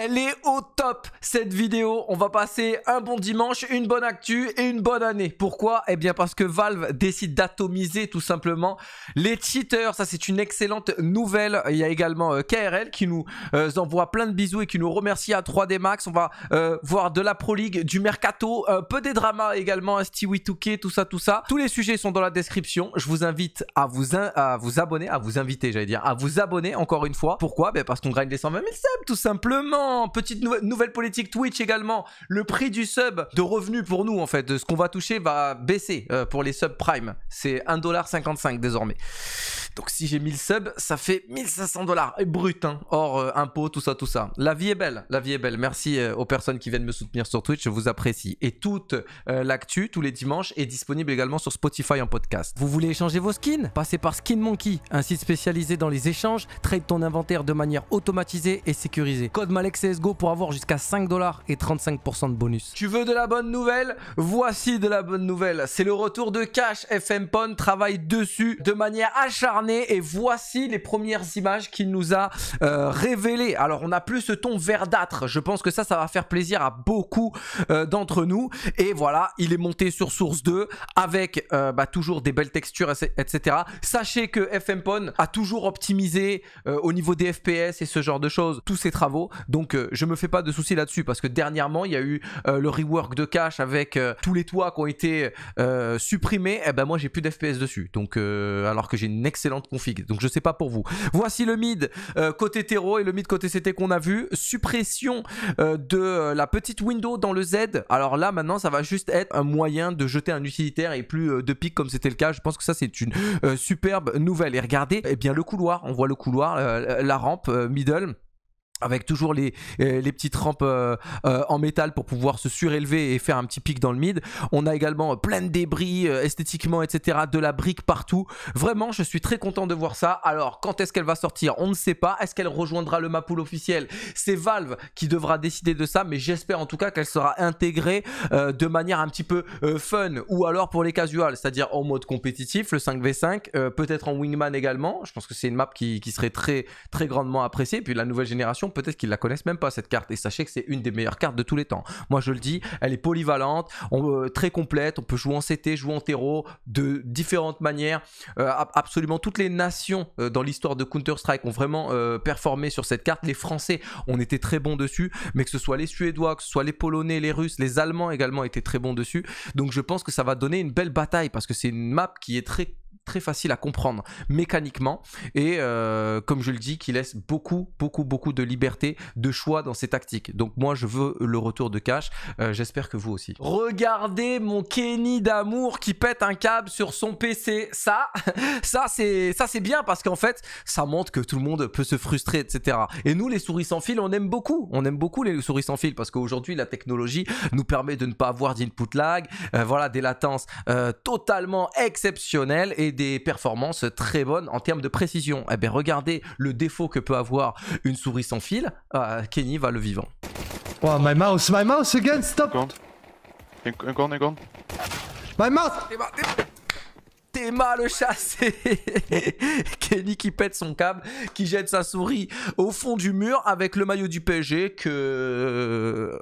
elle est au top cette vidéo. On va passer un bon dimanche, une bonne actu et une bonne année. Pourquoi Eh bien parce que Valve décide d'atomiser tout simplement les cheaters. Ça c'est une excellente nouvelle. Il y a également euh, KRL qui nous euh, envoie plein de bisous et qui nous remercie à 3D Max. On va euh, voir de la Pro League, du Mercato, un peu des dramas également, un Stewie 2K, tout ça, tout ça. Tous les sujets sont dans la description. Je vous invite à vous, à vous abonner, à vous inviter j'allais dire, à vous abonner encore une fois. Pourquoi ben Parce qu'on gagne les 120 000 subs tout simplement petite nouvelle politique Twitch également, le prix du sub de revenu pour nous en fait, de ce qu'on va toucher va baisser euh, pour les prime C'est 1,55$ désormais. Donc si j'ai 1000 subs, ça fait 1500 dollars. Et brut, hein, hors euh, impôts, tout ça, tout ça. La vie est belle, la vie est belle. Merci euh, aux personnes qui viennent me soutenir sur Twitch, je vous apprécie. Et toute euh, l'actu, tous les dimanches, est disponible également sur Spotify en podcast. Vous voulez échanger vos skins Passez par Skin Monkey, un site spécialisé dans les échanges. Trade ton inventaire de manière automatisée et sécurisée. Code CSGO pour avoir jusqu'à 5 dollars et 35% de bonus. Tu veux de la bonne nouvelle Voici de la bonne nouvelle. C'est le retour de Cash FM Pon travaille dessus de manière acharnée et voici les premières images qu'il nous a euh, révélées. Alors on a plus ce ton verdâtre, je pense que ça ça va faire plaisir à beaucoup euh, d'entre nous et voilà, il est monté sur Source 2 avec euh, bah, toujours des belles textures etc. Sachez que FMPON a toujours optimisé au niveau des FPS et ce genre de choses tous ses travaux donc je me fais pas de soucis là-dessus parce que dernièrement il y a eu le rework de cache avec tous les toits qui ont été supprimés et eh ben moi j'ai plus d'FPS dessus donc alors que j'ai une excellente config. Donc je sais pas pour vous. Voici le mid euh, côté terreau et le mid côté CT qu'on a vu. Suppression euh, de euh, la petite window dans le Z. Alors là maintenant ça va juste être un moyen de jeter un utilitaire et plus de pic comme c'était le cas. Je pense que ça c'est une superbe nouvelle. Et regardez, et eh bien le couloir, on voit le couloir, la rampe middle avec toujours les, euh, les petites rampes euh, euh, en métal pour pouvoir se surélever et faire un petit pic dans le mid. On a également plein de débris esthétiquement, etc. De la brique partout. Vraiment, je suis très content de voir ça. Alors, quand est-ce qu'elle va sortir On ne sait pas. Est-ce qu'elle rejoindra le Mapool officiel C'est Valve qui devra décider de ça, mais j'espère en tout cas qu'elle sera intégrée de manière un petit peu fun ou alors pour les casuals, c'est-à-dire en mode compétitif, le 5v5, peut-être en wingman également. Je pense que c'est une map qui, serait très, très grandement appréciée. Puis la nouvelle génération peut-être qu'ils la connaissent même pas cette carte. Et sachez que c'est une des meilleures cartes de tous les temps. Moi, je le dis, elle est polyvalente, euh, très complète. On peut jouer en CT, jouer en terreau de différentes manières. Euh, absolument toutes les nations euh, dans l'histoire de Counter-Strike ont vraiment performé sur cette carte. Les Français, on était très bons dessus, mais que ce soit les Suédois, que ce soit les Polonais, les Russes, les Allemands également étaient très bons dessus. Donc, je pense que ça va donner une belle bataille parce que c'est une map qui est très très facile à comprendre mécaniquement et euh, comme je le dis qui laisse beaucoup beaucoup beaucoup de liberté de choix dans ses tactiques donc moi je veux le retour de cash euh, j'espère que vous aussi regardez mon Kenny d'amour qui pète un câble sur son PC ça ça c'est ça c'est bien parce qu'en fait ça montre que tout le monde peut se frustrer etc et nous les souris sans fil on aime beaucoup on aime beaucoup les souris sans fil parce qu'aujourd'hui la technologie nous permet de ne pas avoir d'input lag euh, voilà des latences totalement exceptionnelles et des performances très bonnes en termes de précision. Eh bien, regardez le défaut que peut avoir une souris sans fil. Ah, Kenny va le vivant. Oh, my mouse, my mouse again, stop! Un un My mouse! T'es mal chassé Kenny qui pète son câble, qui jette sa souris au fond du mur avec le maillot du PSG que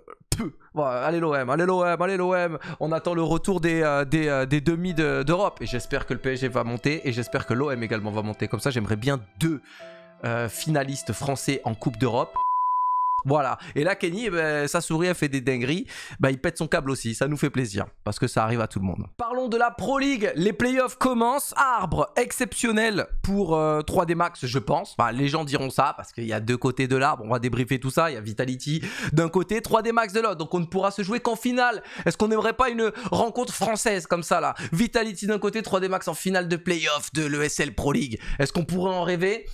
allez l'OM, allez l'OM, allez l'OM. On attend le retour des, euh, euh, des, demi d'Europe. et j'espère que le PSG va monter et j'espère que l'OM également va monter. Comme ça, j'aimerais bien deux euh, finalistes français en Coupe d'Europe. Voilà. Et là, Kenny, eh ben, sa souris, elle fait des dingueries. Bah, il pète son câble aussi. Ça nous fait plaisir. Parce que ça arrive à tout le monde. Parlons de la Pro League. Les playoffs commencent. Arbre exceptionnel pour 3D euh, Max, je pense. Bah, les gens diront ça parce qu'il y a deux côtés de l'arbre. On va débriefer tout ça. Il y a Vitality d'un côté, 3D Max de l'autre. Donc on ne pourra se jouer qu'en finale. Est-ce qu'on n'aimerait pas une rencontre française comme ça là Vitality d'un côté, 3D Max en finale de playoff de l'ESL Pro League. Est-ce qu'on pourrait en rêver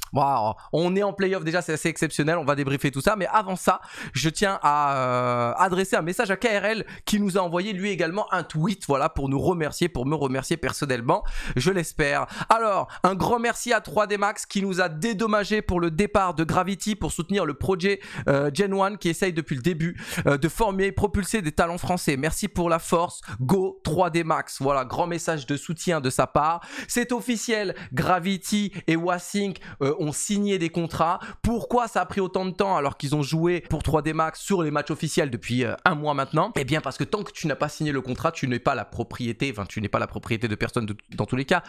On est en playoff déjà, c'est assez exceptionnel. On va débriefer tout ça. Mais avant ça, je tiens à euh, adresser un message à KRL qui nous a envoyé lui également un tweet, voilà, pour nous remercier, pour me remercier personnellement, je l'espère. Alors, un grand merci à 3D Max qui nous a dédommagé pour le départ de Gravity pour soutenir le projet euh, Gen 1 qui essaye depuis le début euh, de former et propulser des talents français. Merci pour la force, go 3D Max. Voilà, grand message de soutien de sa part. C'est officiel, Gravity et Wasync ont signé des contrats. Pourquoi ça a pris autant de temps alors qu'ils ont joué pour 3D Max sur les matchs officiels depuis euh, un mois maintenant. Et eh bien parce que tant que tu n'as pas signé le contrat, tu n'es pas la propriété, enfin tu n'es pas la propriété de personne dans tous les cas.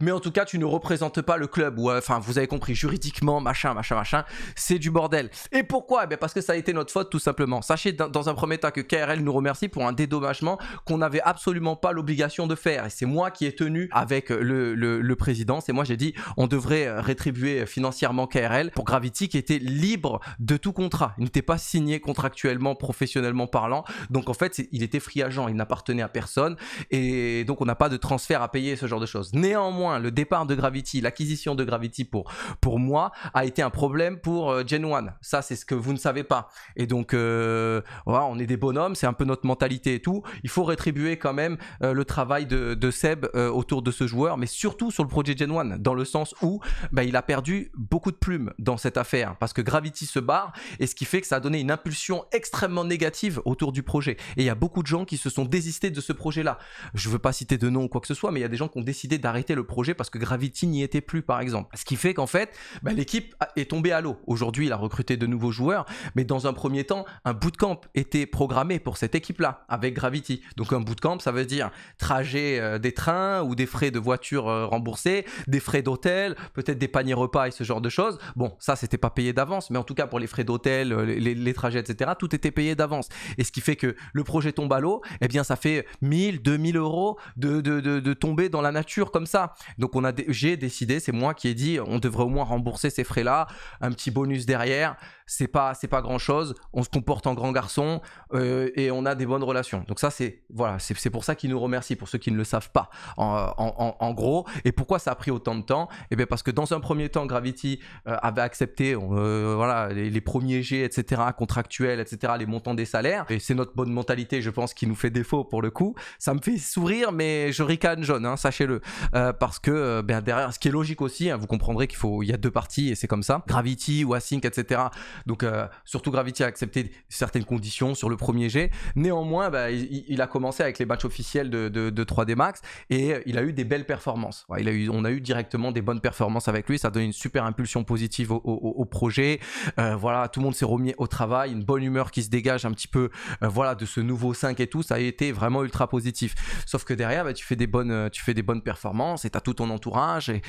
Mais en tout cas, tu ne représentes pas le club ou euh, enfin vous avez compris juridiquement machin machin machin, c'est du bordel. Et pourquoi Eh bien parce que ça a été notre faute tout simplement. Sachez dans un premier temps que KRL nous remercie pour un dédommagement qu'on n'avait absolument pas l'obligation de faire. Et c'est moi qui ai tenu avec euh, le, président. C'est moi j'ai dit on devrait rétribuer financièrement KRL pour Gravity qui était libre de tout contrat n'était pas signé contractuellement, professionnellement parlant. Donc en fait, il était free agent, il n'appartenait à personne et donc on n'a pas de transfert à payer, ce genre de choses. Néanmoins, le départ de Gravity, l'acquisition de Gravity pour, pour moi a été un problème pour euh, Gen 1. Ça, c'est ce que vous ne savez pas. Et donc, euh, voilà, on est des bonhommes, c'est un peu notre mentalité et tout. Il faut rétribuer quand même euh, le travail de, Seb autour de ce joueur, mais surtout sur le projet Gen 1, dans le sens où bah, il a perdu beaucoup de plumes dans cette affaire parce que Gravity se barre et ce qui fait que ça a donné une impulsion extrêmement négative autour du projet. Et il y a beaucoup de gens qui se sont désistés de ce projet-là. Je ne veux pas citer de nom ou quoi que ce soit, mais il y a des gens qui ont décidé d'arrêter le projet parce que Gravity n'y était plus, par exemple. Ce qui fait qu'en fait, bah, l'équipe est tombée à l'eau. Aujourd'hui, il a recruté de nouveaux joueurs, mais dans un premier temps, un bootcamp était programmé pour cette équipe-là avec Gravity. Donc un bootcamp, ça veut dire trajet euh, des trains ou des frais de voiture euh, remboursés, des frais d'hôtel, peut-être des paniers repas et ce genre de choses. Bon, ça, c'était pas payé d'avance, mais en tout cas pour les frais d'hôtel, euh, les, trajets, etc. Tout était payé d'avance. Et ce qui fait que le projet tombe à l'eau, eh bien ça fait 1000, 2000 euros de, de, de, tomber dans la nature comme ça. Donc on a, j'ai décidé, c'est moi qui ai dit, on devrait au moins rembourser ces frais-là, un petit bonus derrière. C'est pas, c'est pas grand chose. On se comporte en grand garçon euh, et on a des bonnes relations. Donc ça c'est, voilà, c'est, pour ça qu'ils nous remercie pour ceux qui ne le savent pas. En, gros, et pourquoi ça a pris autant de temps Eh bien parce que dans un premier temps, Gravity euh, avait accepté, voilà, les premiers jets etc., contractuels, etc., les montants des salaires. Et c'est notre bonne mentalité, je pense, qui nous fait défaut pour le coup. Ça me fait sourire, mais je ricane jaune, hein, sachez-le. Euh, parce que euh, ben, derrière, ce qui est logique aussi, hein, vous comprendrez qu'il faut, il y a deux parties et c'est comme ça. Gravity, Wasync, etc. Donc euh, surtout Gravity a accepté certaines conditions sur le premier jet. Néanmoins, ben, il, a commencé avec les matchs officiels de, 3D Max et il a eu des belles performances. il a eu, on a eu directement des bonnes performances avec lui. Ça a donné une super impulsion positive au, au projet. voilà, tout le monde s'est au travail, une bonne humeur qui se dégage un petit peu euh, voilà, de ce nouveau 5 et tout, ça a été vraiment ultra positif. Sauf que derrière, bah, tu, fais des bonnes, euh, tu fais des bonnes performances et tu as tout ton entourage et,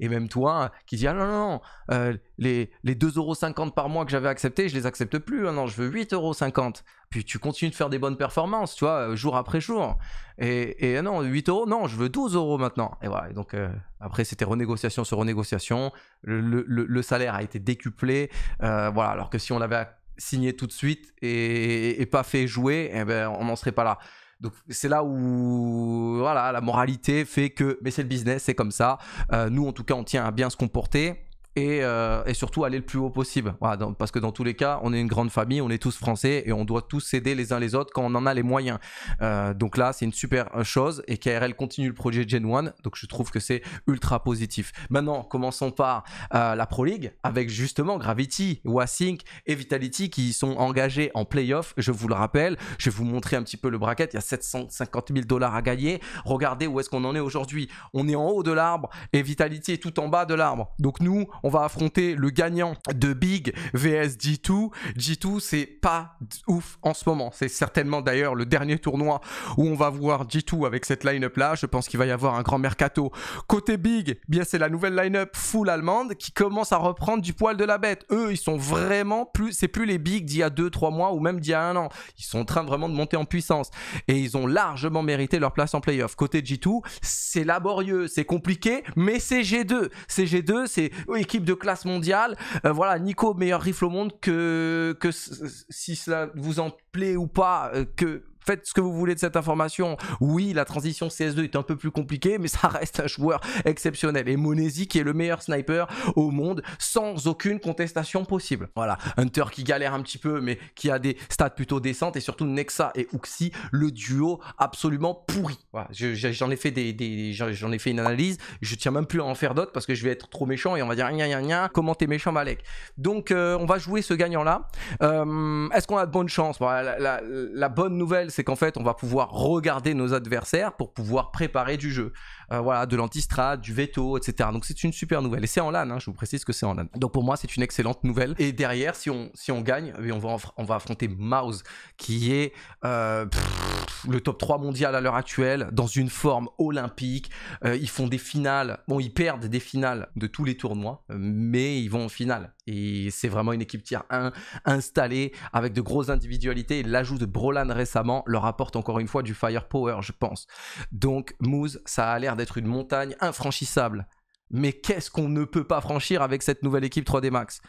et même toi qui dit Ah non, non, non euh, les, les 2,50€ par mois que j'avais accepté, je les accepte plus. Ah non, je veux 8,50€. Puis tu continues de faire des bonnes performances, tu vois, euh, jour après jour. Et, et ah non, euros non, je veux euros maintenant. Et voilà, donc euh, après, c'était renégociation sur renégociation. Le, salaire a été décuplé. Euh, voilà, alors que si on l'avait signé tout de suite et, pas fait jouer, eh ben, on n'en serait pas là. Donc c'est là où voilà, la moralité fait que, mais c'est le business, c'est comme ça. nous, en tout cas, on tient à bien se comporter. Euh, et, surtout aller le plus haut possible. Voilà, parce que dans tous les cas, on est une grande famille, on est tous français et on doit tous s'aider les uns les autres quand on en a les moyens. Euh, donc là, c'est une super euh, chose et KRL continue le projet Gen 1, donc je trouve que c'est ultra positif. Maintenant, commençons par la Pro League avec justement Gravity, Wasink et Vitality qui sont engagés en playoff. Je vous le rappelle, je vais vous montrer un petit peu le bracket. Il y a 750 000 dollars à gagner. Regardez où est-ce qu'on en est aujourd'hui. On est en haut de l'arbre et Vitality est tout en bas de l'arbre. Donc nous, on va affronter le gagnant de Big vs G2. G2, c'est pas ouf en ce moment. C'est certainement d'ailleurs le dernier tournoi où on va voir G2 avec cette line-up là. Je pense qu'il va y avoir un grand mercato. Côté Big, bien c'est la nouvelle line-up full allemande qui commence à reprendre du poil de la bête. Eux, ils sont vraiment plus, c'est plus les Big d'il y a 2-3 mois ou même d'il y a un an. Ils sont en train vraiment de monter en puissance et ils ont largement mérité leur place en playoff. Côté G2, c'est laborieux, c'est compliqué, mais c'est G2. C'est G2, c'est de classe mondiale. Euh, voilà, Nico, meilleur rifle au monde que, que si cela vous en plaît ou pas, euh, que faites ce que vous voulez de cette information. Oui, la transition CS2 est un peu plus compliquée, mais ça reste un joueur exceptionnel. Et Monesi qui est le meilleur sniper au monde, sans aucune contestation possible. Voilà, Hunter qui galère un petit peu, mais qui a des stats plutôt décentes, et surtout Nexa et Uxie, le duo absolument pourri. j'en ai fait des, j'en ai fait une analyse, je tiens même plus à en faire d'autres parce que je vais être trop méchant et on va dire rien, rien, gna, comment t'es méchant Malek. Donc euh, on va jouer ce gagnant là. Euh, est-ce qu'on a de bonnes chances la, la bonne nouvelle c'est qu'en fait, on va pouvoir regarder nos adversaires pour pouvoir préparer du jeu. Euh, voilà, de l'antistrade, du veto, etc. Donc c'est une super nouvelle. Et c'est en LAN, hein, je vous précise que c'est en LAN. Donc pour moi, c'est une excellente nouvelle. Et derrière, si on, si on gagne, eh on va, on va affronter Mouse, qui est... Euh, le top 3 mondial à l'heure actuelle, dans une forme olympique. Euh, ils font des finales. Bon, ils perdent des finales de tous les tournois, mais ils vont en finale. Et c'est vraiment une équipe tier 1 installée avec de grosses individualités. L'ajout de Brolan récemment leur apporte encore une fois du firepower, je pense. Donc, Moose, ça a l'air d'être une montagne infranchissable. Mais qu'est-ce qu'on ne peut pas franchir avec cette nouvelle équipe 3D Max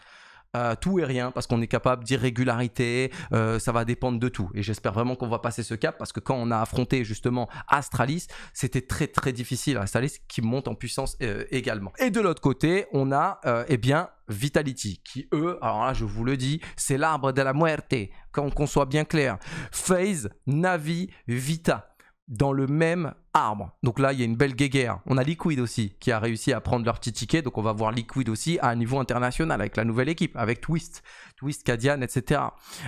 tout et rien, parce qu'on est capable d'irrégularité, euh, ça va dépendre de tout. Et j'espère vraiment qu'on va passer ce cap, parce que quand on a affronté justement Astralis, c'était très très difficile. Astralis qui monte en puissance euh, également. Et de l'autre côté, on a euh, eh bien Vitality, qui eux, alors là je vous le dis, c'est l'arbre de la muerte, qu'on on soit bien clair. Phase, Navi, Vita dans le même arbre. Donc là, il y a une belle guéguerre. On a Liquid aussi qui a réussi à prendre leur petit ticket. Donc on va voir Liquid aussi à un niveau international avec la nouvelle équipe, avec Twist, Twist, Cadian, etc.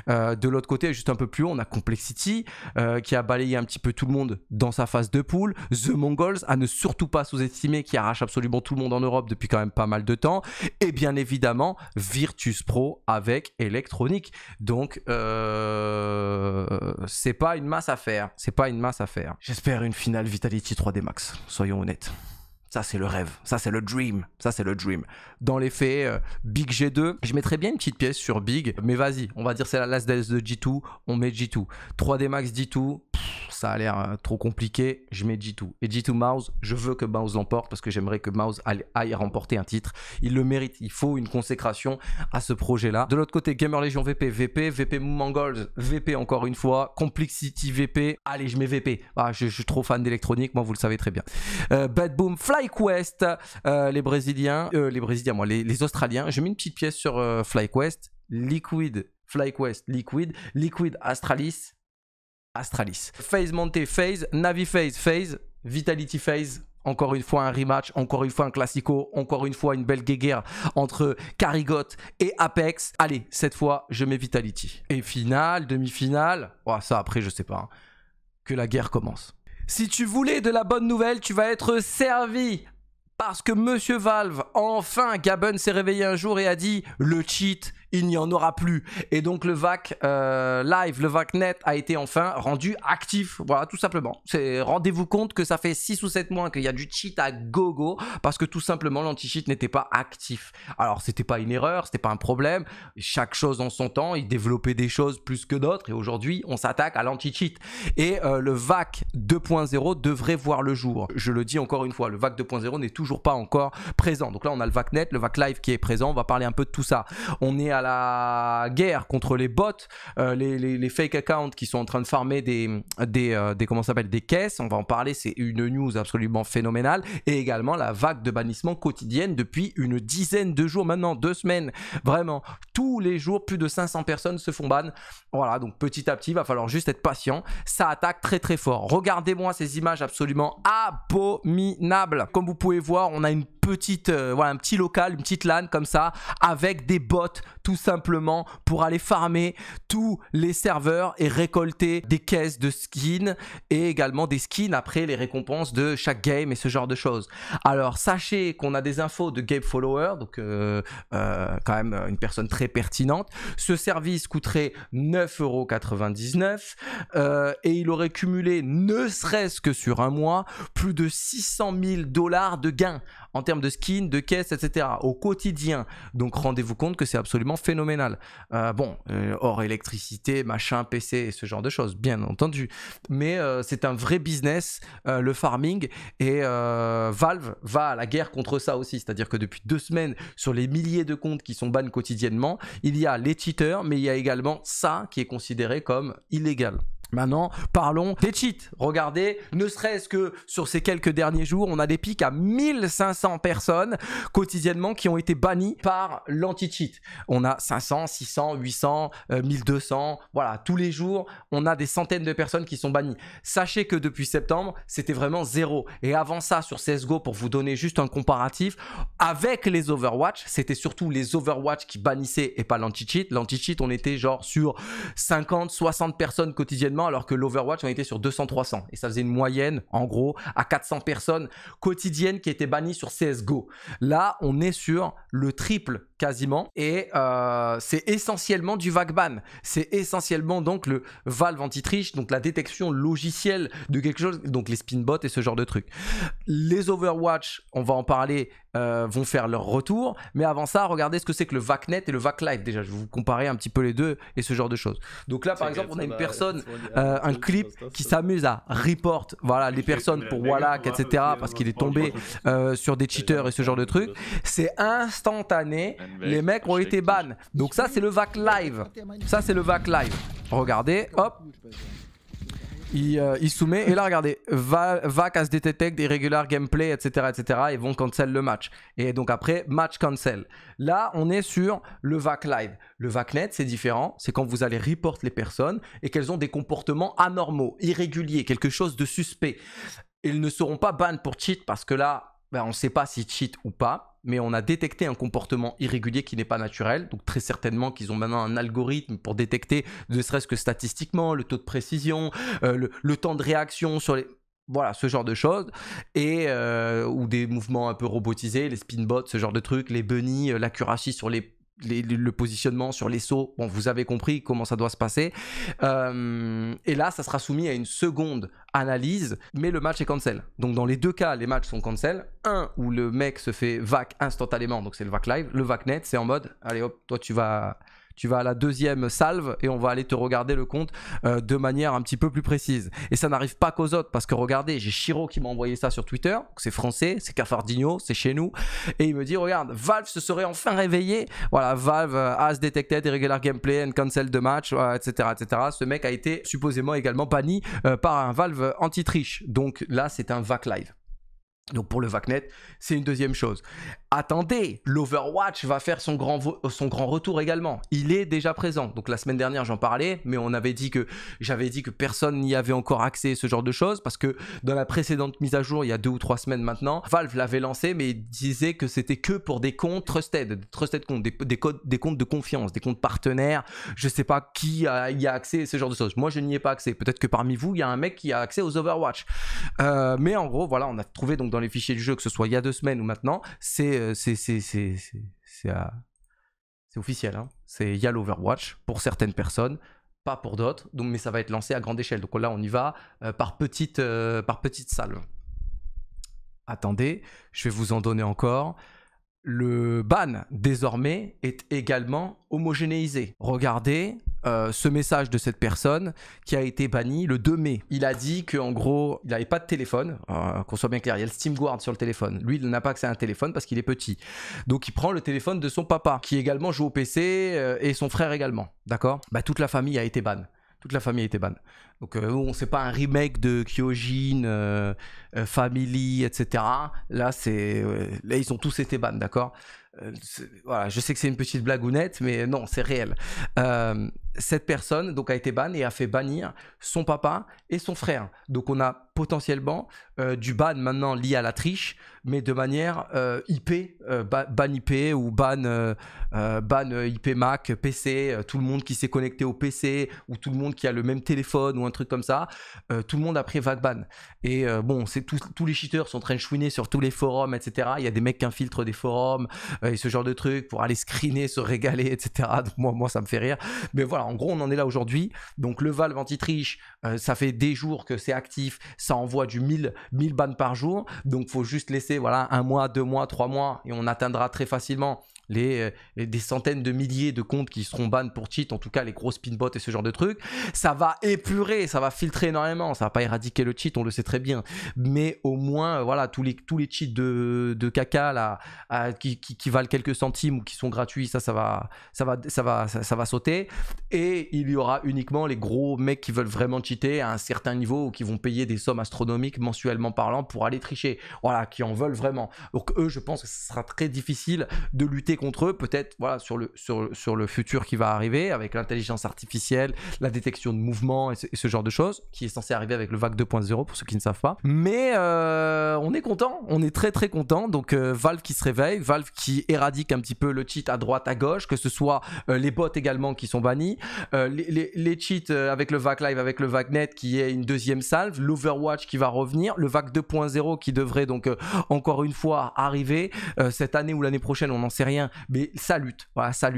Euh, de l'autre côté, juste un peu plus haut, on a Complexity euh, qui a balayé un petit peu tout le monde dans sa phase de poule. The Mongols à ne surtout pas sous-estimer qui arrache absolument tout le monde en Europe depuis quand même pas mal de temps. Et bien évidemment, Virtus Pro avec Electronic. Donc euh, c'est pas une masse à faire. C'est pas une masse à faire. J'espère une finale Vitality 3D Max. Soyons honnêtes. Ça, c'est le rêve. Ça, c'est le dream. Ça, c'est le dream. Dans les faits, euh, Big G2, je mettrais bien une petite pièce sur Big, mais vas-y, on va dire c'est la last dance de G2, on met G2. 3D Max G2, ça a l'air euh, trop compliqué, je mets G2. Et G2 Mouse, je veux que Mouse l'emporte parce que j'aimerais que Mouse aille remporter un titre. Il le mérite, il faut une consécration à ce projet-là. De l'autre côté, Gamer Legion VP, VP, VP Mongols, VP encore une fois, Complexity VP, allez, je mets VP. Ah, je, suis trop fan d'électronique, moi vous le savez très bien. Euh, Bad Boom, FlyQuest, euh, les Brésiliens, les Brésiliens, moi, les, Australiens. Je mets une petite pièce sur FlyQuest, Liquid, FlyQuest, Liquid, Liquid Astralis, Astralis. Phase montée, phase, Navi phase, phase, Vitality phase. Encore une fois un rematch, encore une fois un classico, encore une fois une belle guéguerre entre Carigot et Apex. Allez, cette fois, je mets Vitality. Et finale, demi-finale, ça après je sais pas, hein. que la guerre commence. Si tu voulais de la bonne nouvelle, tu vas être servi parce que Monsieur Valve, enfin, Gaben s'est réveillé un jour et a dit le cheat, il n'y en aura plus. Et donc le VAC euh, Live, le VAC Net a été enfin rendu actif. Voilà, tout simplement. Rendez-vous compte que ça fait 6 ou 7 mois qu'il y a du cheat à gogo parce que tout simplement l'anti-cheat n'était pas actif. Alors c'était pas une erreur, c'était pas un problème. Chaque chose en son temps, il développait des choses plus que d'autres et aujourd'hui on s'attaque à l'anti-cheat. Et euh, le VAC 2.0 devrait voir le jour. Je le dis encore une fois, le VAC 2.0 n'est toujours pas encore présent. Donc là on a le VAC Net, le VAC Live qui est présent, on va parler un peu de tout ça. On est à la guerre contre les bots, euh, les, fake accounts qui sont en train de farmer des, des, euh, des comment s'appelle des caisses. On va en parler, c'est une news absolument phénoménale. Et également la vague de bannissement quotidienne depuis une dizaine de jours maintenant, deux semaines. Vraiment, tous les jours, plus de 500 personnes se font ban. Voilà, donc petit à petit, il va falloir juste être patient. Ça attaque très très fort. Regardez-moi ces images absolument abominables. Comme vous pouvez voir, on a une petite, euh, voilà, un petit local, une petite LAN comme ça, avec des bots tout simplement pour aller farmer tous les serveurs et récolter des caisses de skins et également des skins après les récompenses de chaque game et ce genre de choses. Alors sachez qu'on a des infos de Game Follower, donc euh, euh, quand même une personne très pertinente. Ce service coûterait 9,99€ euh, et il aurait cumulé, ne serait-ce que sur un mois, plus de 600 000 dollars de gains en termes de skin, de caisses, etc. au quotidien. Donc rendez-vous compte que c'est absolument phénoménal. Euh, bon, euh, hors électricité, machin, PC ce genre de choses, bien entendu. Mais euh, c'est un vrai business, le farming. Et Valve va à la guerre contre ça aussi. C'est-à-dire que depuis deux semaines, sur les milliers de comptes qui sont bannés quotidiennement, il y a les cheaters, mais il y a également ça qui est considéré comme illégal. Maintenant, parlons des cheats. Regardez, ne serait-ce que sur ces quelques derniers jours, on a des pics à 1500 personnes quotidiennement qui ont été bannies par l'anti-cheat. On a 500, 600, 800, 1200. Voilà, tous les jours, on a des centaines de personnes qui sont bannies. Sachez que depuis septembre, c'était vraiment zéro. Et avant ça, sur CSGO, pour vous donner juste un comparatif, avec les Overwatch, c'était surtout les Overwatch qui bannissaient et pas l'anti-cheat. L'anti-cheat, on était genre sur 50, 60 personnes quotidiennement alors que l'Overwatch on était sur 200-300 et ça faisait une moyenne en gros à 400 personnes quotidiennes qui étaient bannies sur CSGO. Là on est sur le triple quasiment et euh, c'est essentiellement du ban. C'est essentiellement donc le Valve anti-triche, donc la détection logicielle de quelque chose, donc les spinbots et ce genre de trucs. Les Overwatch, on va en parler, euh, vont faire leur retour. Mais avant ça, regardez ce que c'est que le VACnet et le vaclive. Déjà, je vais vous comparer un petit peu les deux et ce genre de choses. Donc là, par exemple, on a une bah, personne euh, un clip qui s'amuse à report voilà, les personnes pour Wallach, etc. parce qu'il est tombé euh, sur des cheaters et ce genre de trucs. C'est instantané. Les mecs ont été bannés. Donc ça, c'est le VAC live. Ça, c'est le VAC live. Regardez, hop. Euh, il, soumet et là regardez va va casse des des gameplay etc etc ils vont cancel le match et donc après match cancel là on est sur le vac live le VAC net c'est différent c'est quand vous allez report les personnes et qu'elles ont des comportements anormaux irréguliers quelque chose de suspect ils ne seront pas banned pour cheat parce que là ben, on ne sait pas si cheat ou pas, mais on a détecté un comportement irrégulier qui n'est pas naturel. Donc très certainement qu'ils ont maintenant un algorithme pour détecter, ne serait-ce que statistiquement, le taux de précision, euh, le, temps de réaction sur les... Voilà, ce genre de choses. Et, euh, ou des mouvements un peu robotisés, les spinbots, ce genre de trucs, les bunnies, euh, la sur les le positionnement sur les sauts. Bon, vous avez compris comment ça doit se passer. Euh, et là, ça sera soumis à une seconde analyse, mais le match est cancel. Donc dans les deux cas, les matchs sont cancel. Un où le mec se fait vac instantanément, donc c'est le vac live. Le vac net, c'est en mode, allez hop, toi tu vas tu vas à la deuxième salve et on va aller te regarder le compte euh, de manière un petit peu plus précise. Et ça n'arrive pas qu'aux autres parce que regardez, j'ai Chiro qui m'a envoyé ça sur Twitter, c'est français, c'est Cafardino, c'est chez nous, et il me dit regarde, Valve se serait enfin réveillé. Voilà, Valve has euh, detected irregular gameplay and cancel de match, etc., etc. Ce mec a été supposément également banni euh, par un Valve anti-triche. Donc là, c'est un VAC live. Donc pour le VACnet, c'est une deuxième chose. Attendez, l'Overwatch va faire son grand, son grand retour également. Il est déjà présent. Donc la semaine dernière, j'en parlais, mais on avait dit que j'avais dit que personne n'y avait encore accès, ce genre de choses, parce que dans la précédente mise à jour, il y a deux ou trois semaines maintenant, Valve l'avait lancé, mais il disait que c'était que pour des comptes trusted, comptes, des, comptes de confiance, des comptes partenaires. Je sais pas qui a, y a accès, ce genre de choses. Moi, je n'y ai pas accès. Peut-être que parmi vous, il y a un mec qui a accès aux Overwatch. Euh, mais en gros, voilà, on a trouvé donc dans les fichiers du jeu, que ce soit il y a deux semaines ou maintenant, c'est euh, officiel. Hein. C'est il y a l'Overwatch pour certaines personnes, pas pour d'autres, donc, mais ça va être lancé à grande échelle. Donc là, on y va euh, par petite, euh, par petite salve. Attendez, je vais vous en donner encore. Le ban désormais est également homogénéisé. Regardez, euh, ce message de cette personne qui a été banni le 2 mai. Il a dit qu'en gros, il n'avait pas de téléphone, euh, qu'on soit bien clair, il y a le Steam Guard sur le téléphone. Lui, il n'a pas accès à un téléphone parce qu'il est petit. Donc il prend le téléphone de son papa, qui également joue au PC, euh, et son frère également. D'accord bah, Toute la famille a été banne. Toute la famille a été banne. Donc on c'est pas un remake de Kyojin, Family, etc. Là, c'est, là, ils ont tous été bannes, d'accord voilà, Je sais que c'est une petite blagounette, mais non, c'est réel. Euh, cette personne donc a été ban et a fait bannir son papa et son frère. Donc on a potentiellement euh, du ban maintenant lié à la triche, mais de manière euh, IP, euh, ban IP ou ban, ban IP Mac, PC, tout le monde qui s'est connecté au PC ou tout le monde qui a le même téléphone ou un truc comme ça, tout le monde a pris ban. Et bon, c'est tous les cheaters sont en train de chouiner sur tous les forums, etc. Il y a des mecs qui infiltrent des forums et ce genre de trucs pour aller screener, se régaler, etc. moi, moi ça me fait rire. Mais voilà, en gros, on en est là aujourd'hui. Donc le Valve anti-triche, euh, ça fait des jours que c'est actif, ça envoie du 1000, 1000 par jour. Donc faut juste laisser voilà un mois, deux mois, trois mois et on atteindra très facilement les, euh, des centaines de milliers de comptes qui seront bannés pour cheat, en tout cas les gros spinbots et ce genre de trucs, ça va épurer, ça va filtrer énormément, ça va pas éradiquer le cheat, on le sait très bien, mais au moins euh, voilà tous les tous les cheats de, de caca là qui, valent quelques centimes ou qui sont gratuits, ça ça va ça va ça va ça, va sauter et il y aura uniquement les gros mecs qui veulent vraiment cheater à un certain niveau ou qui vont payer des sommes astronomiques mensuellement parlant pour aller tricher, voilà qui en veulent vraiment. Donc eux je pense que ce sera très difficile de lutter contre eux, peut-être voilà, sur, le, sur, sur le futur qui va arriver, avec l'intelligence artificielle, la détection de mouvements et ce, genre de choses, qui est censé arriver avec le VAC 2.0 pour ceux qui ne savent pas. Mais euh, on est content, on est très très content. Donc euh, Valve qui se réveille, Valve qui éradique un petit peu le cheat à droite, à gauche, que ce soit euh, les bots également qui sont bannis, les, les, cheats avec le VAC Live, avec le VAC Net qui est une deuxième salve, l'Overwatch qui va revenir, le VAC 2.0 qui devrait donc encore une fois arriver cette année ou l'année prochaine, on n'en sait rien, mais ça lutte, voilà, ça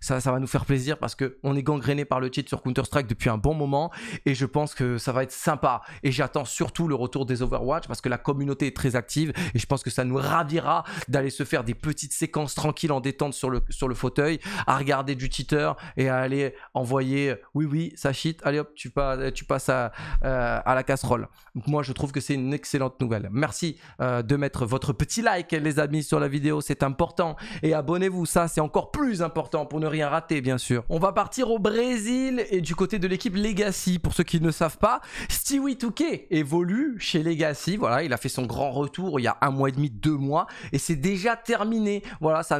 Ça, va nous faire plaisir parce qu'on est gangréné par le cheat sur Counter-Strike depuis un bon moment et je pense que ça va être sympa. Et j'attends surtout le retour des Overwatch parce que la communauté est très active et je pense que ça nous ravira d'aller se faire des petites séquences tranquilles en détente sur le, sur le fauteuil, à regarder du cheater et à aller envoyer oui, oui, ça cheat, allez hop, tu, pas, tu passes euh, à, la casserole. Donc moi, je trouve que c'est une excellente nouvelle. Merci euh, de mettre votre petit like, les amis, sur la vidéo, c'est important. Et abonnez abonnez-vous, ça c'est encore plus important pour ne rien rater bien sûr. On va partir au Brésil et du côté de l'équipe Legacy, pour ceux qui ne savent pas, Stewie Touquet évolue chez Legacy, voilà, il a fait son grand retour il y a un mois et demi, deux mois, et c'est déjà terminé, voilà, ça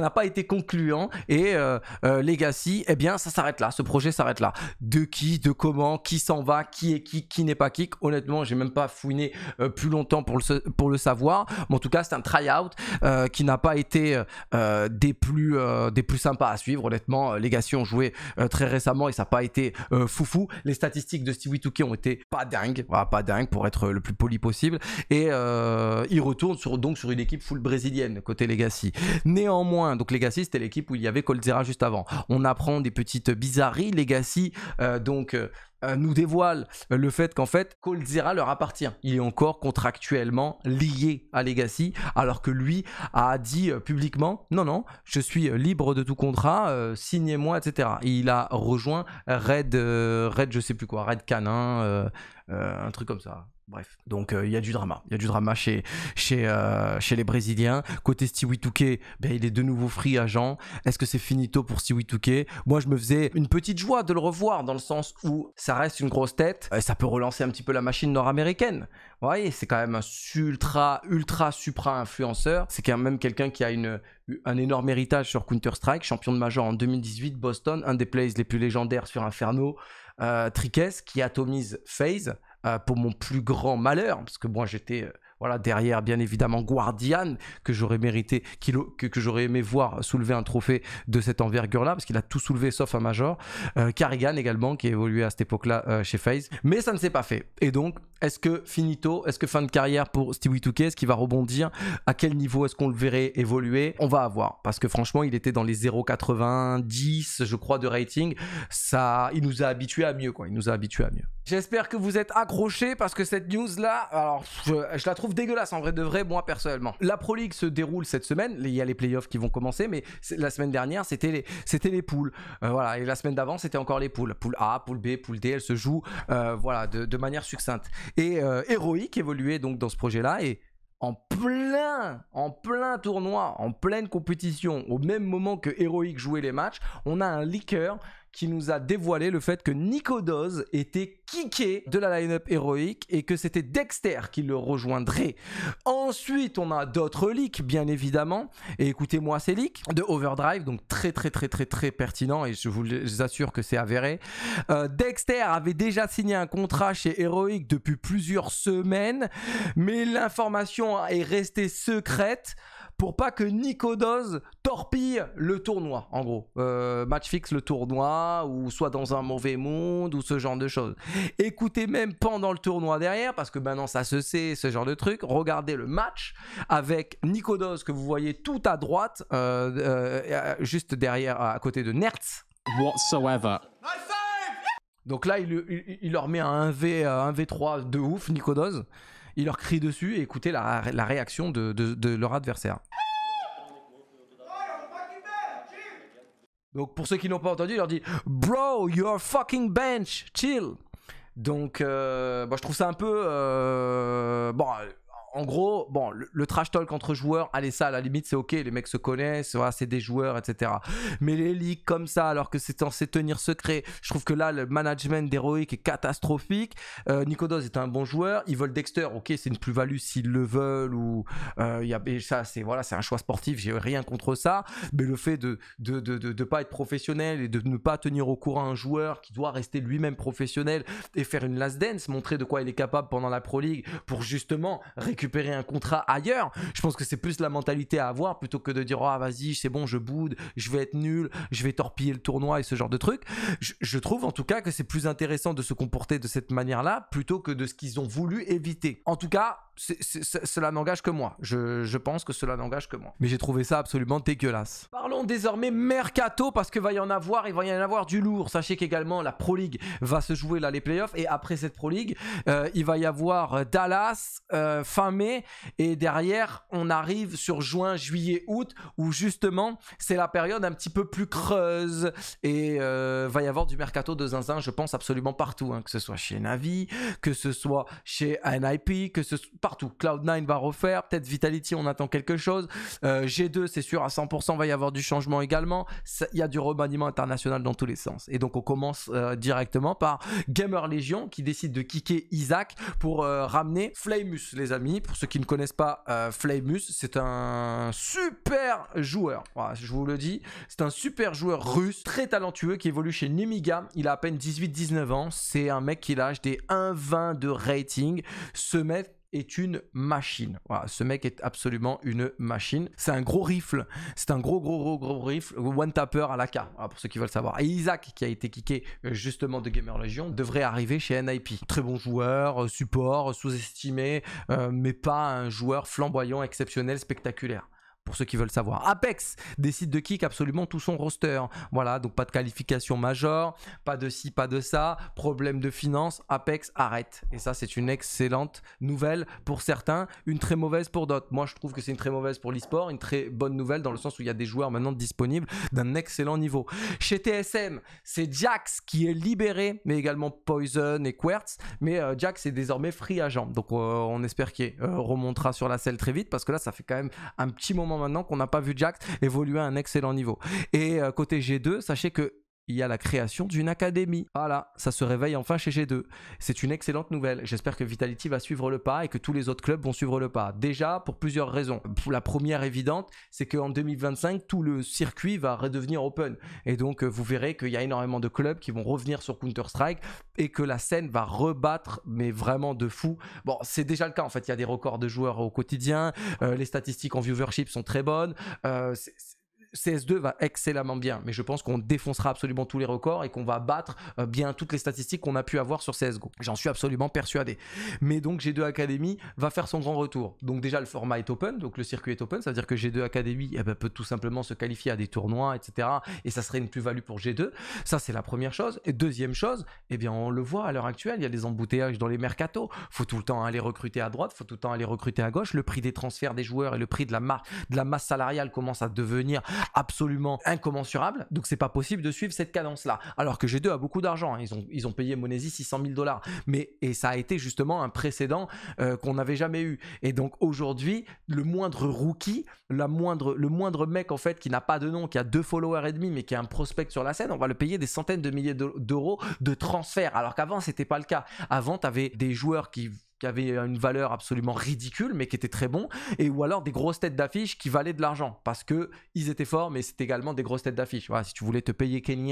n'a pas été concluant, hein. et euh, euh, Legacy, eh bien ça s'arrête là, ce projet s'arrête là. De qui, de comment, qui s'en va, qui est qui, qui n'est pas qui, honnêtement j'ai même pas fouiné euh, plus longtemps pour le, pour le savoir, mais en tout cas c'est un try-out qui n'a pas été euh, des, plus, euh, des plus sympas à suivre. Honnêtement, Legacy ont joué très récemment et ça n'a pas été euh, foufou. Les statistiques de Stewie ont été pas dingues, pas dingues pour être le plus poli possible. Et il retourne sur, donc sur une équipe full brésilienne côté Legacy. Néanmoins, donc Legacy c'était l'équipe où il y avait Colzera juste avant. On apprend des petites bizarreries Legacy, donc euh, nous dévoile le fait qu'en fait, Coldzera leur appartient. Il est encore contractuellement lié à Legacy, alors que lui a dit euh, publiquement non, non, je suis euh, libre de tout contrat, signez-moi, etc. Et il a rejoint Red, Red, je sais plus quoi, Red Canin, un truc comme ça. Bref, donc euh, il y a du drama. Il y a du drama chez, chez, euh, les Brésiliens. Côté Stewie Touquet, ben, il est de nouveau free agent. Est-ce que c'est finito pour Stewie Touquet Moi, je me faisais une petite joie de le revoir dans le sens où ça reste une grosse tête. Et euh, ça peut relancer un petit peu la machine nord-américaine. Vous voyez, c'est quand même un ultra, ultra supra influenceur. C'est quand même quelqu'un qui a une, un énorme héritage sur Counter-Strike, champion de major en 2018, Boston, un des plays les plus légendaires sur Inferno. Euh, qui atomise FaZe euh, pour mon plus grand malheur, parce que moi j'étais euh, voilà, derrière, bien évidemment, Guardian, que j'aurais mérité, que, j'aurais aimé voir soulever un trophée de cette envergure-là, parce qu'il a tout soulevé sauf un major. Euh, Carrigan également, qui évoluait à cette époque-là euh, chez FaZe. Mais ça ne s'est pas fait. Et donc, est-ce que finito, est-ce que fin de carrière pour Stewie Touquet, est-ce qu'il va rebondir À quel niveau est-ce qu'on le verrait évoluer On va avoir, parce que franchement, il était dans les 0,90, je crois, de rating. Ça, il nous a habitués à mieux, quoi. Il nous a habitués à mieux. J'espère que vous êtes accrochés, parce que cette news-là, alors, je la trouve dégueulasse en vrai de vrai, moi personnellement. La Pro League se déroule cette semaine. Il y a les playoffs qui vont commencer, mais la semaine dernière, c'était les, c'était les poules. Euh, voilà. Et la semaine d'avant, c'était encore les poules. Poule A, poule B, poule D. elle se joue euh, voilà, de, manière succincte. Et euh, héroïque évoluait donc dans ce projet-là et en plein, en plein tournoi, en pleine compétition, au même moment que héroïque jouait les matchs, on a un leaker qui nous a dévoilé le fait que Doz était kické de la line-up héroïque et que c'était Dexter qui le rejoindrait. Ensuite, on a d'autres leaks, bien évidemment. Et écoutez-moi ces leaks de Overdrive, donc très très très très très pertinent et je vous assure que c'est avéré. Euh, Dexter avait déjà signé un contrat chez Heroic depuis plusieurs semaines, mais l'information est restée secrète pour pas que Nikodos torpille le tournoi, en gros. Euh, match fixe le tournoi, ou soit dans un mauvais monde, ou ce genre de choses. Écoutez même pendant le tournoi derrière, parce que maintenant ça se sait, ce genre de truc. Regardez le match avec Nikodos que vous voyez tout à droite, euh, euh, juste derrière, à côté de Nertz. Whatsoever. Donc là, il, leur met un, v, un V3 de ouf, Nikodos. Il leur crie dessus et écoutez la, réaction de, leur adversaire. Donc pour ceux qui n'ont pas entendu, il leur dit Bro, you're fucking bench, chill. Donc euh, je trouve ça un peu... Euh, bon, en gros, bon, le, trash talk entre joueurs, allez, ça, à la limite, c'est ok, les mecs se connaissent, c'est des joueurs, etc. Mais les ligues comme ça, alors que c'est censé tenir secret, je trouve que là, le management d'Heroic est catastrophique. Euh, Nicodos est un bon joueur, ils veulent Dexter, ok, c'est une plus-value s'ils le veulent, ou euh, y a, ça, c'est voilà, un choix sportif, j'ai rien contre ça. Mais le fait de ne de, pas être professionnel et de ne pas tenir au courant un joueur qui doit rester lui-même professionnel et faire une last dance, montrer de quoi il est capable pendant la Pro League pour justement récupérer récupérer un contrat ailleurs. Je pense que c'est plus la mentalité à avoir plutôt que de dire ah vas-y c'est bon je boude, je vais être nul, je vais torpiller le tournoi et ce genre de truc. Je, trouve en tout cas que c'est plus intéressant de se comporter de cette manière-là plutôt que de ce qu'ils ont voulu éviter. En tout cas, cela n'engage que moi. Je, pense que cela n'engage que moi. Mais j'ai trouvé ça absolument dégueulasse. Parlons désormais mercato parce que va y en avoir, il va y en avoir du lourd. Sachez qu'également la Pro League va se jouer là les playoffs et après cette Pro League, euh, il va y avoir Dallas euh, fin et derrière on arrive sur juin, juillet, août où justement c'est la période un petit peu plus creuse et euh, va y avoir du mercato de zinzin je pense absolument partout, hein, que ce soit chez Navi, que ce soit chez NIP, que ce soit partout. Cloud9 va refaire, peut-être Vitality on attend quelque chose, euh, G2 c'est sûr à 100% va y avoir du changement également, il y a du remaniement international dans tous les sens et donc on commence euh, directement par Gamer légion qui décide de kicker Isaac pour euh, ramener Flamus les amis pour ceux qui ne connaissent pas euh, Flamus, c'est un super joueur. je vous le dis, c'est un super joueur russe, très talentueux, qui évolue chez Nemiga. Il a à peine 18-19 ans. C'est un mec qui lâche des 1-20 de rating. Ce mec est une machine. Voilà, ce mec est absolument une machine. C'est un gros rifle. C'est un gros, gros, gros, gros rifle. One tapper à la carte, pour ceux qui veulent savoir. Et Isaac, qui a été kické euh, justement de Gamer Legion, devrait arriver chez NIP. Très bon joueur, euh, support, sous-estimé, euh, mais pas un joueur flamboyant, exceptionnel, spectaculaire pour ceux qui veulent savoir. Apex décide de kick absolument tout son roster. Voilà, donc pas de qualification majeure pas de ci, pas de ça, problème de finance Apex arrête. Et ça, c'est une excellente nouvelle pour certains, une très mauvaise pour d'autres. Moi, je trouve que c'est une très mauvaise pour le une très bonne nouvelle dans le sens où il y a des joueurs maintenant disponibles d'un excellent niveau. Chez TSM, c'est Jax qui est libéré, mais également Poison et Quartz. Mais euh, Jax est désormais free agent. Donc euh, on espère qu'il euh, remontera sur la selle très vite parce que là, ça fait quand même un petit moment maintenant qu'on n'a pas vu Jax évoluer à un excellent niveau. Et euh, côté G2, sachez que il y a la création d'une académie. Voilà, ça se réveille enfin chez G2. C'est une excellente nouvelle. J'espère que Vitality va suivre le pas et que tous les autres clubs vont suivre le pas. Déjà, pour plusieurs raisons. La première évidente, c'est qu'en 2025, tout le circuit va redevenir open. Et donc, euh, vous verrez qu'il y a énormément de clubs qui vont revenir sur Counter-Strike et que la scène va rebattre, mais vraiment de fou. Bon, c'est déjà le cas en fait. Il y a des records de joueurs au quotidien. Euh, les statistiques en viewership sont très bonnes. Euh, c'est CS2 va excellemment bien, mais je pense qu'on défoncera absolument tous les records et qu'on va battre euh, bien toutes les statistiques qu'on a pu avoir sur CSGO. J'en suis absolument persuadé. Mais donc G2 Academy va faire son grand retour. Donc déjà le format est open, donc le circuit est open, ça veut dire que G2 Academy eh ben, peut tout simplement se qualifier à des tournois, etc. Et ça serait une plus-value pour G2. Ça c'est la première chose. Et deuxième chose, eh bien on le voit à l'heure actuelle, il y a des embouteillages dans les mercatos. Faut tout le temps aller recruter à droite, faut tout le temps aller recruter à gauche. Le prix des transferts des joueurs et le prix de la, de la masse salariale commence à devenir absolument incommensurable. Donc c'est pas possible de suivre cette cadence-là. Alors que G2 a beaucoup d'argent. Hein. Ils, ont, ils ont payé Monesi 600 000 dollars. Mais et ça a été justement un précédent euh, qu'on n'avait jamais eu. Et donc aujourd'hui, le moindre rookie, la moindre, le moindre mec en fait qui n'a pas de nom, qui a deux followers et demi, mais qui a un prospect sur la scène, on va le payer des centaines de milliers d'euros de transfert. Alors qu'avant c'était pas le cas. Avant, tu avais des joueurs qui qui avaient euh, une valeur absolument ridicule mais qui étaient très bons et ou alors des grosses têtes d'affiche qui valaient de l'argent parce que ils étaient forts mais c'était également des grosses têtes d'affiche voilà, si tu voulais te payer Kenny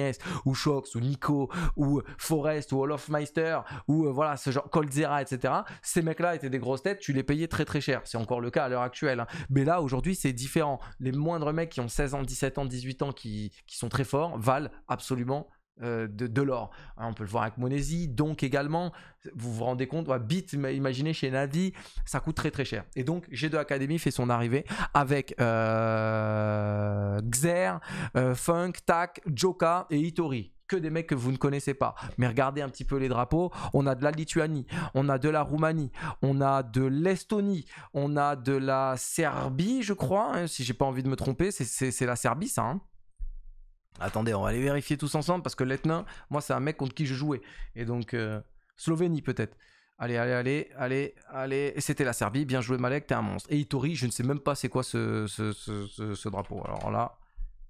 ou Shox ou Nico ou Forest ou Olofmeister ou euh, voilà ce genre Coldzera etc ces mecs là étaient des grosses têtes tu les payais très très cher c'est encore le cas à l'heure actuelle hein. mais là aujourd'hui c'est différent les moindres mecs qui ont 16 ans 17 ans 18 ans qui, qui sont très forts valent absolument euh, de, l'or. Hein, on peut le voir avec Monesi, donc également, vous vous rendez compte, Bit, imaginez chez Nadi, ça coûte très très cher. Et donc G2 Academy fait son arrivée avec euh, Xer, euh, Funk, Tac, Joka et Itori. Que des mecs que vous ne connaissez pas. Mais regardez un petit peu les drapeaux. On a de la Lituanie, on a de la Roumanie, on a de l'Estonie, on a de la Serbie, je crois. Hein, si j'ai pas envie de me tromper, c'est la Serbie, ça. Hein Attendez, on va aller vérifier tous ensemble parce que l'Etna, moi, c'est un mec contre qui je jouais. Et donc, euh, Slovénie peut-être. Allez, allez, allez, allez, allez. C'était la Serbie. Bien joué, Malek, t'es un monstre. Et Itori, je ne sais même pas c'est quoi ce, ce, ce, drapeau. Alors là,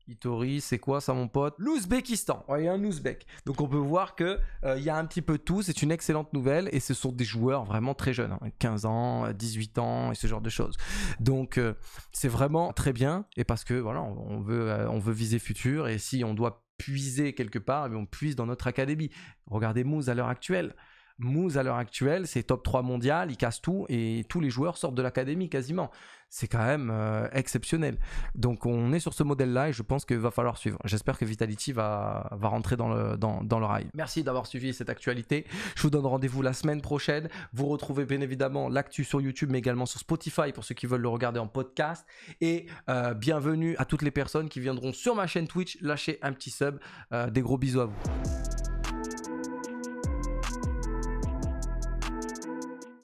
Itori, c'est quoi ça mon pote L'Ouzbékistan, il y a un Ouzbék. Donc on peut voir que euh, il y a un petit peu tout, c'est une excellente nouvelle et ce sont des joueurs vraiment très jeunes, 15 hein. ans, 18 euh, ans et ce genre de choses. Donc euh, c'est vraiment très bien et parce que voilà, on, veut on veut viser futur et si on doit puiser quelque part, eh on puise dans notre académie. Regardez Mouz à l'heure actuelle. Moose à l'heure actuelle, c'est top 3 mondial, il casse tout et tous les joueurs sortent de l'académie quasiment. C'est quand même euh, exceptionnel. Donc on est sur ce modèle-là et je pense qu'il va falloir suivre. J'espère que Vitality va, rentrer dans le, dans, le rail. Merci d'avoir suivi cette actualité. Je vous donne rendez-vous la semaine prochaine. Vous retrouvez bien évidemment l'actu sur YouTube mais également sur Spotify pour ceux qui veulent le regarder en podcast. Et euh, bienvenue à toutes les personnes qui viendront sur ma chaîne Twitch lâcher un petit sub. Euh, des gros bisous à vous.